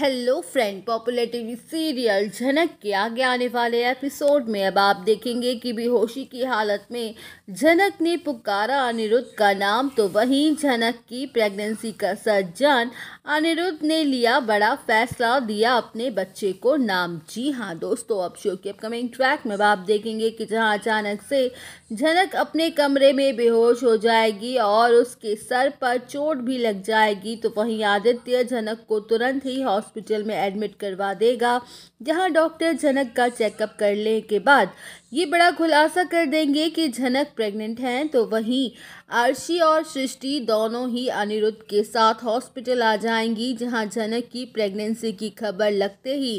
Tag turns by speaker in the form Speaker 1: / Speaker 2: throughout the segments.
Speaker 1: hello friend popular TV serial Jhanak के आगे आने वाले एपिसोड में अब आप देखेंगे कि बेहोशी की हालत में झनक ने पुकारा अनिरुद्ध का नाम तो वहीं झनक की प्रेगनेंसी का सज्जन अनिरुद्ध ने लिया बड़ा फैसला दिया अपने बच्चे को नाम जी हाँ दोस्तों अब शो के अपकमिंग ट्रैक में अब आप देखेंगे कि जहाँ अचानक से झनक अपने कमरे में बेहोश हो जाएगी और उसके सर पर चोट भी लग जाएगी तो वहीं आदित्य झनक को तुरंत ही हॉस्पिटल में एडमिट करवा देगा जहां डॉक्टर झनक का चेकअप करने के बाद ये बड़ा खुलासा कर देंगे कि झनक प्रेग्नेंट हैं तो वहीं आरशी और सृष्टि दोनों ही अनिरुद्ध के साथ हॉस्पिटल आ जाएंगी जहां झनक की प्रेगनेंसी की खबर लगते ही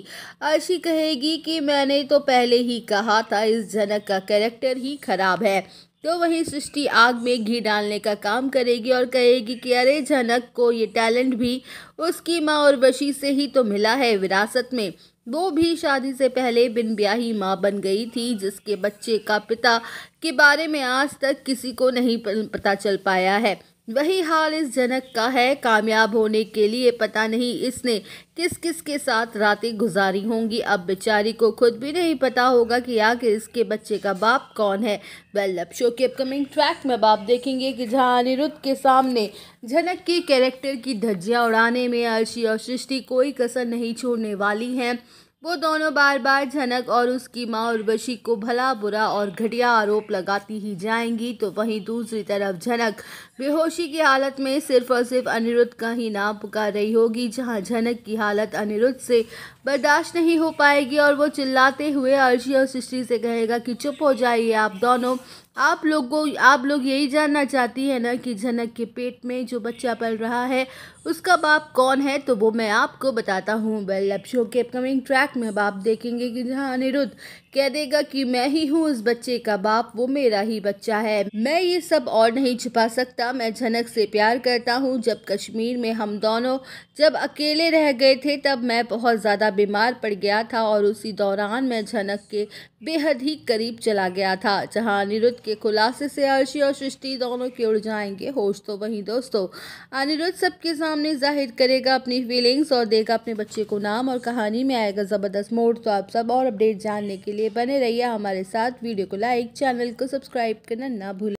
Speaker 1: आरशी कहेगी कि मैंने तो पहले ही कहा था इस झनक का कैरेक्टर ही ख़राब है तो वहीं सृष्टि आग में घी डालने का काम करेगी और कहेगी कि अरे जनक को ये टैलेंट भी उसकी माँ और वशी से ही तो मिला है विरासत में वो भी शादी से पहले बिन ब्याही माँ बन गई थी जिसके बच्चे का पिता के बारे में आज तक किसी को नहीं पता चल पाया है वही हाल इस जनक का है कामयाब होने के लिए पता नहीं इसने किस किस के साथ रातें गुजारी होंगी अब बेचारी को खुद भी नहीं पता होगा कि आखिर इसके बच्चे का बाप कौन है वेल अब शो के अपकमिंग ट्रैक में बाप देखेंगे कि जहां अनिरुद्ध के सामने जनक के कैरेक्टर की धज्जियां उड़ाने में अर्शी और सृष्टि कोई कसर नहीं छोड़ने वाली हैं वो दोनों बार बार झनक और उसकी माँ उर्वशी को भला बुरा और घटिया आरोप लगाती ही जाएंगी तो वहीं दूसरी तरफ झनक बेहोशी की हालत में सिर्फ और सिर्फ अनिरुद्ध का ही नाम पुकार रही होगी जहां झनक की हालत अनिरुद्ध से बर्दाश्त नहीं हो पाएगी और वो चिल्लाते हुए अर्शी और सृष्टि से कहेगा कि चुप हो जाइए आप दोनों आप लोगों आप लोग यही जानना चाहती है ना कि जनक के पेट में जो बच्चा पल रहा है उसका बाप कौन है तो वो मैं आपको बताता हूँ वेल अब शो के अपकमिंग ट्रैक में बाप देखेंगे कि जहाँ अनिरुद्ध कह देगा कि मैं ही हूँ उस बच्चे का बाप वो मेरा ही बच्चा है मैं ये सब और नहीं छुपा सकता मैं झनक से प्यार करता हूँ जब कश्मीर में हम दोनों जब अकेले रह गए थे तब मैं बहुत ज़्यादा बीमार पड़ गया था और उसी दौरान मैं झनक के बेहद ही करीब चला गया था जहाँ अनिरुद्ध के खुलासे से अर्शी और सृष्टि दोनों की उड़ जाएंगे होश तो वहीं दोस्तों अनिरुद्ध सबके सामने जाहिर करेगा अपनी फीलिंग्स और देगा अपने बच्चे को नाम और कहानी में आएगा ज़बरदस्त मोड़ तो आप सब और अपडेट जानने के लिए बने रहिए हमारे साथ वीडियो को लाइक चैनल को सब्सक्राइब करना ना भूलें